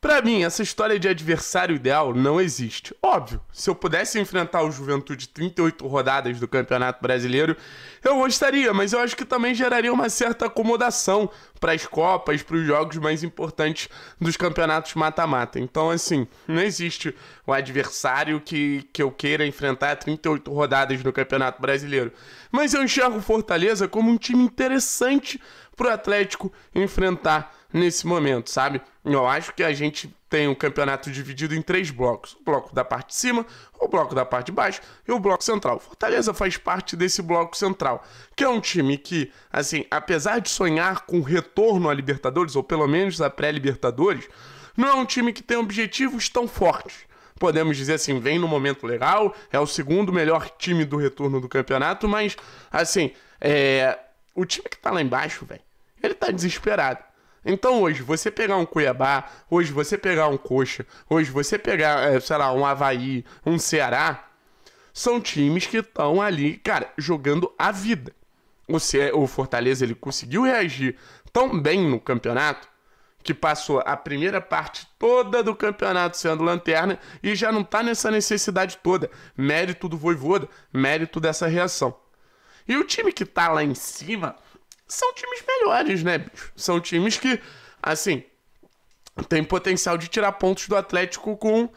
Para mim, essa história de adversário ideal não existe. Óbvio, se eu pudesse enfrentar o Juventude 38 rodadas do Campeonato Brasileiro, eu gostaria, mas eu acho que também geraria uma certa acomodação para as Copas, para os jogos mais importantes dos campeonatos mata-mata. Então, assim, não existe o adversário que, que eu queira enfrentar 38 rodadas no Campeonato Brasileiro. Mas eu enxergo o Fortaleza como um time interessante para o Atlético enfrentar nesse momento, sabe? Eu acho que a gente tem o um campeonato dividido em três blocos: o bloco da parte de cima, o bloco da parte de baixo e o bloco central. Fortaleza faz parte desse bloco central, que é um time que, assim, apesar de sonhar com retorno à Libertadores, ou pelo menos à pré-Libertadores, não é um time que tem objetivos tão fortes podemos dizer assim, vem no momento legal, é o segundo melhor time do retorno do campeonato, mas, assim, é... o time que tá lá embaixo, velho, ele tá desesperado. Então hoje, você pegar um Cuiabá, hoje você pegar um Coxa, hoje você pegar, é, sei lá, um Havaí, um Ceará, são times que estão ali, cara, jogando a vida. O, o Fortaleza, ele conseguiu reagir tão bem no campeonato, que passou a primeira parte toda do campeonato sendo lanterna e já não tá nessa necessidade toda. Mérito do Voivoda, mérito dessa reação. E o time que tá lá em cima são times melhores, né, bicho? São times que, assim, tem potencial de tirar pontos do Atlético com.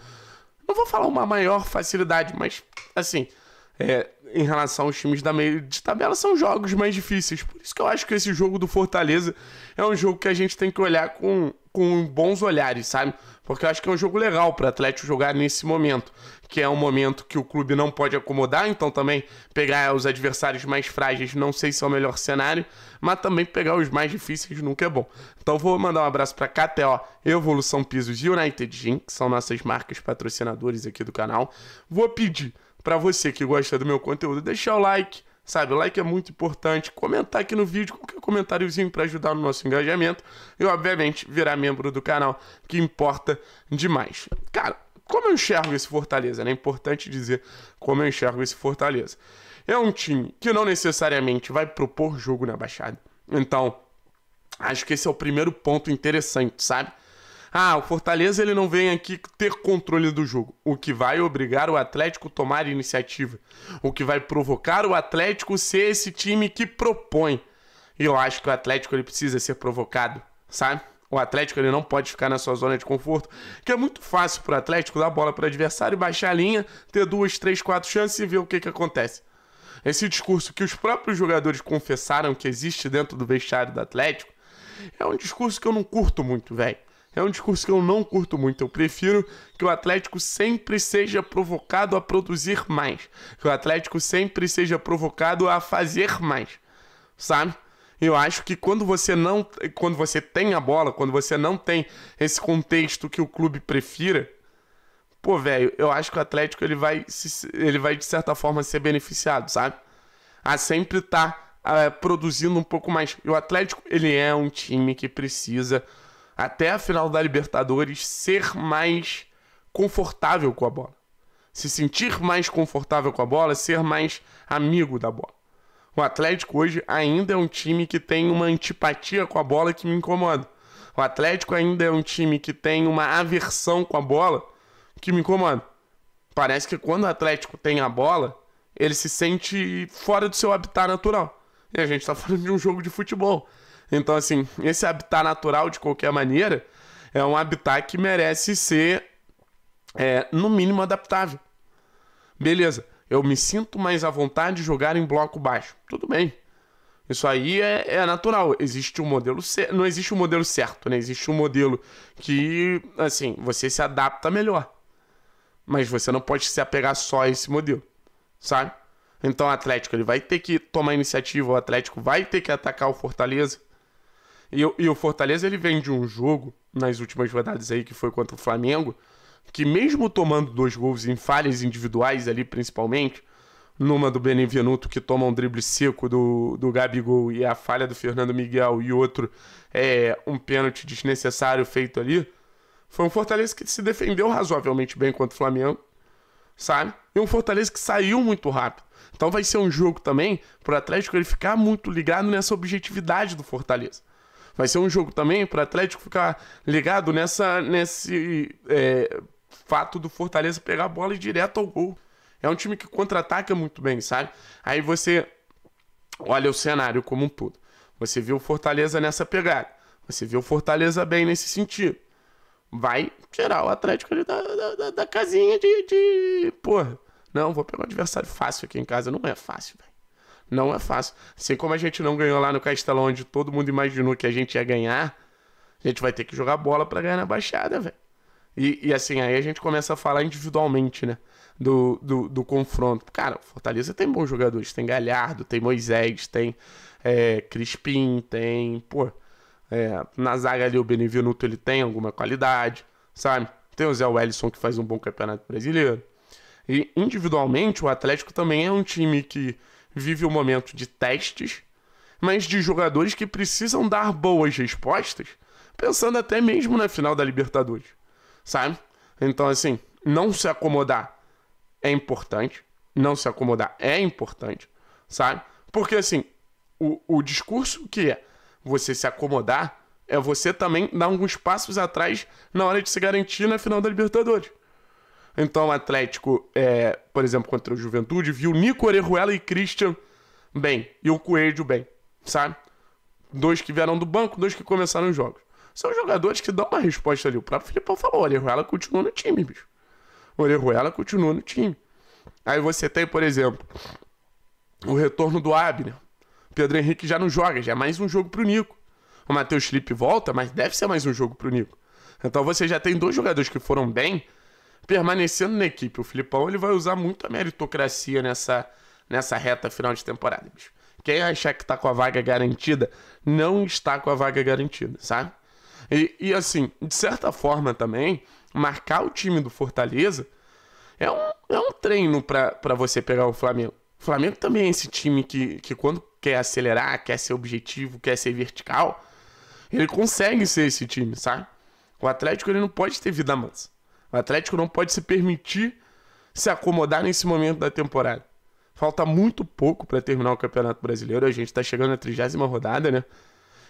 Não vou falar uma maior facilidade, mas, assim, é, em relação aos times da meio de tabela, são jogos mais difíceis. Por isso que eu acho que esse jogo do Fortaleza é um jogo que a gente tem que olhar com, com bons olhares, sabe? Porque eu acho que é um jogo legal para Atlético jogar nesse momento que é um momento que o clube não pode acomodar, então também pegar os adversários mais frágeis não sei se é o melhor cenário, mas também pegar os mais difíceis nunca é bom. Então vou mandar um abraço para KTO, Evolução Pisos e United Gym, que são nossas marcas patrocinadores aqui do canal. Vou pedir para você que gosta do meu conteúdo, deixar o like, sabe? O like é muito importante. Comentar aqui no vídeo, qualquer comentáriozinho para ajudar no nosso engajamento. E, obviamente, virar membro do canal, que importa demais. Cara, como eu enxergo esse Fortaleza? Né? É importante dizer como eu enxergo esse Fortaleza. É um time que não necessariamente vai propor jogo na Baixada. Então, acho que esse é o primeiro ponto interessante, sabe? Ah, o Fortaleza ele não vem aqui ter controle do jogo, o que vai obrigar o Atlético a tomar iniciativa, o que vai provocar o Atlético ser esse time que propõe. E eu acho que o Atlético ele precisa ser provocado, sabe? O Atlético ele não pode ficar na sua zona de conforto, que é muito fácil para o Atlético dar bola para o adversário, baixar a linha, ter duas, três, quatro chances e ver o que, que acontece. Esse discurso que os próprios jogadores confessaram que existe dentro do vestiário do Atlético é um discurso que eu não curto muito, velho. É um discurso que eu não curto muito. Eu prefiro que o Atlético sempre seja provocado a produzir mais. Que o Atlético sempre seja provocado a fazer mais. Sabe? Eu acho que quando você não, quando você tem a bola, quando você não tem esse contexto que o clube prefira, pô, velho, eu acho que o Atlético ele vai, se, ele vai de certa forma ser beneficiado, sabe? A sempre estar tá, é, produzindo um pouco mais. E o Atlético ele é um time que precisa até a final da Libertadores ser mais confortável com a bola se sentir mais confortável com a bola, ser mais amigo da bola. O Atlético hoje ainda é um time que tem uma antipatia com a bola que me incomoda. O Atlético ainda é um time que tem uma aversão com a bola que me incomoda. Parece que quando o Atlético tem a bola, ele se sente fora do seu habitat natural. E a gente está falando de um jogo de futebol. Então, assim, esse habitat natural, de qualquer maneira, é um habitat que merece ser, é, no mínimo, adaptável. Beleza. Eu me sinto mais à vontade de jogar em bloco baixo. Tudo bem. Isso aí é, é natural. Existe um modelo. Não existe um modelo certo, né? Existe um modelo que, assim, você se adapta melhor. Mas você não pode se apegar só a esse modelo, sabe? Então o Atlético ele vai ter que tomar iniciativa, o Atlético vai ter que atacar o Fortaleza. E, e o Fortaleza ele vem de um jogo nas últimas rodadas aí que foi contra o Flamengo, que mesmo tomando dois gols em falhas individuais ali, principalmente, numa do Benevenuto que toma um drible seco do, do Gabigol e a falha do Fernando Miguel e outro é um pênalti desnecessário feito ali, foi um Fortaleza que se defendeu razoavelmente bem contra o Flamengo, sabe? E um Fortaleza que saiu muito rápido. Então vai ser um jogo também para o Atlético ele ficar muito ligado nessa objetividade do Fortaleza. Vai ser um jogo também para o Atlético ficar ligado nessa, nesse é, fato do Fortaleza pegar a bola direto ao gol. É um time que contra-ataca muito bem, sabe? Aí você olha o cenário como um todo. Você viu o Fortaleza nessa pegada. Você viu o Fortaleza bem nesse sentido. Vai tirar o Atlético da, da, da casinha de, de. Porra, não, vou pegar um adversário fácil aqui em casa. Não é fácil, velho. Não é fácil. Assim como a gente não ganhou lá no Castelão, onde todo mundo imaginou que a gente ia ganhar, a gente vai ter que jogar bola para ganhar na Baixada, velho. E, e, assim, aí a gente começa a falar individualmente, né? Do, do, do confronto. Cara, Fortaleza tem bons jogadores. Tem Galhardo, tem Moisés, tem é, Crispim, tem. Pô, é, na zaga ali o Benevenuto ele tem alguma qualidade, sabe? Tem o Zé Wellison que faz um bom campeonato brasileiro. E individualmente o Atlético também é um time que vive o um momento de testes, mas de jogadores que precisam dar boas respostas, pensando até mesmo na final da Libertadores sabe? Então, assim, não se acomodar é importante. Não se acomodar é importante, sabe? Porque, assim, o, o discurso que é você se acomodar é você também dar alguns passos atrás na hora de se garantir na final da Libertadores. Então, o Atlético, é, por exemplo, contra o Juventude, viu Nico Orejuela e Christian bem, e o Coelho bem, sabe? Dois que vieram do banco, dois que começaram os jogos são jogadores que dão uma resposta ali. O próprio Filipão falou: o Orejuela continua no time, bicho. O Orejuela continua no time. Aí você tem, por exemplo, o retorno do Abner. Pedro Henrique já não joga, já é mais um jogo pro Nico. O Matheus Felipe volta, mas deve ser mais um jogo pro Nico. Então você já tem dois jogadores que foram bem permanecendo na equipe. O Filipão ele vai usar muito a meritocracia nessa, nessa reta final de temporada, bicho. Quem achar que tá com a vaga garantida, não está com a vaga garantida, sabe? E, e assim, de certa forma também, marcar o time do Fortaleza é um, é um treino para você pegar o Flamengo. O Flamengo também é esse time que, que quando quer acelerar, quer ser objetivo, quer ser vertical, ele consegue ser esse time, sabe? O Atlético ele não pode ter vida mansa. O Atlético não pode se permitir se acomodar nesse momento da temporada. Falta muito pouco para terminar o Campeonato Brasileiro. A gente está chegando na trigésima rodada, né?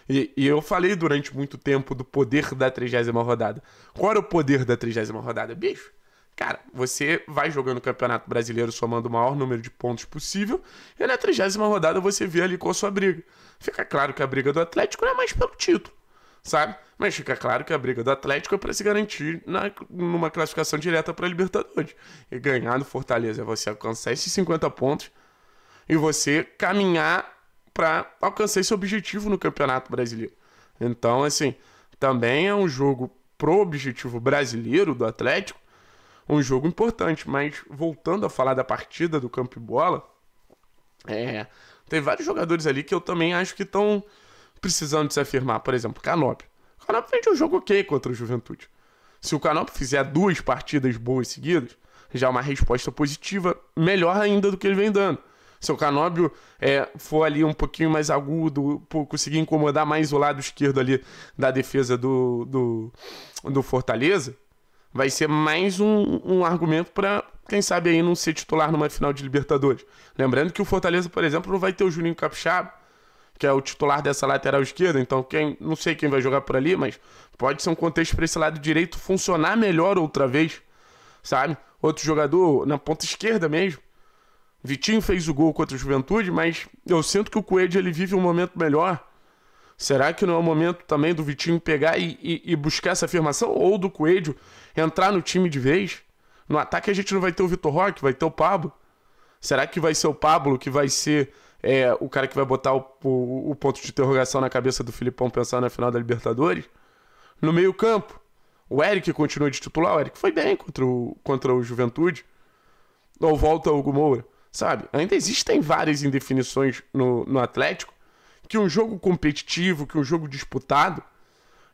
E, e, eu falei durante muito tempo do poder da trigésima rodada. Qual era o poder da trigésima rodada? Bicho, cara, você vai jogando o Campeonato Brasileiro somando o maior número de pontos possível, e na trigésima rodada você vê ali com a sua briga. Fica claro que a briga do Atlético não é mais pelo título, sabe? Mas fica claro que a briga do Atlético é para se garantir na, numa classificação direta para a Libertadores. E ganhar no Fortaleza é você alcançar esses 50 pontos e você caminhar para alcançar esse objetivo no Campeonato Brasileiro. Então, assim, também é um jogo pro objetivo brasileiro do Atlético, um jogo importante. Mas voltando a falar da partida do campo e bola, é, tem vários jogadores ali que eu também acho que estão precisando se afirmar. Por exemplo, Canop. O Canop fez um jogo ok contra o Juventude. Se o Canop fizer duas partidas boas seguidas, já é uma resposta positiva, melhor ainda do que ele vem dando. Seu Canóbio é, for ali um pouquinho mais agudo, conseguir incomodar mais o lado esquerdo ali da defesa do, do, do Fortaleza, vai ser mais um, um argumento para quem sabe aí não ser titular numa final de Libertadores. Lembrando que o Fortaleza, por exemplo, não vai ter o Juninho Capixaba, que é o titular dessa lateral esquerda, então quem não sei quem vai jogar por ali, mas pode ser um contexto para esse lado direito funcionar melhor outra vez, sabe? Outro jogador na ponta esquerda mesmo, Vitinho fez o gol contra o Juventude, mas eu sinto que o Coelho ele vive um momento melhor. Será que não é o momento também do Vitinho pegar e, e, e buscar essa afirmação? Ou do Coelho entrar no time de vez? No ataque a gente não vai ter o Vitor Roque, vai ter o Pablo. Será que vai ser o Pablo que vai ser é, o cara que vai botar o, o, o, ponto de interrogação na cabeça do Filipão pensar na final da Libertadores? No meio-campo, o Eric continua de titular. O Eric foi bem contra o, contra o Juventude. Ou volta o Hugo Moura sabe? Ainda existem várias indefinições no, no Atlético que um jogo competitivo, que um jogo disputado,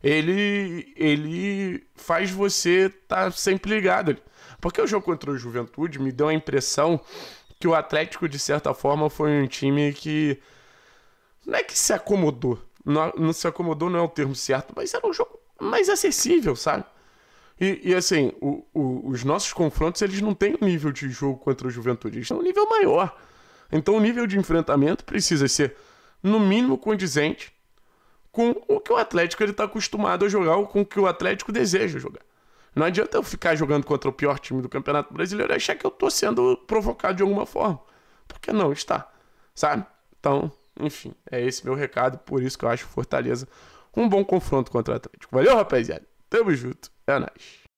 ele ele faz você estar tá sempre ligado. Porque o jogo contra o Juventude me deu a impressão que o Atlético, de certa forma, foi um time que. Não é que se acomodou. Não, não se acomodou não é o termo certo, mas era um jogo mais acessível, sabe? E, e assim, o, o, os nossos confrontos eles não têm um nível de jogo contra o Juventude, eles é um nível maior. Então o nível de enfrentamento precisa ser, no mínimo, condizente com o que o Atlético está acostumado a jogar ou com o que o Atlético deseja jogar. Não adianta eu ficar jogando contra o pior time do Campeonato Brasileiro e achar que eu estou sendo provocado de alguma forma. Porque não está, sabe? Então, enfim, é esse meu recado. Por isso que eu acho Fortaleza um bom confronto contra o Atlético. Valeu, rapaziada! Tamo junto. É nóis.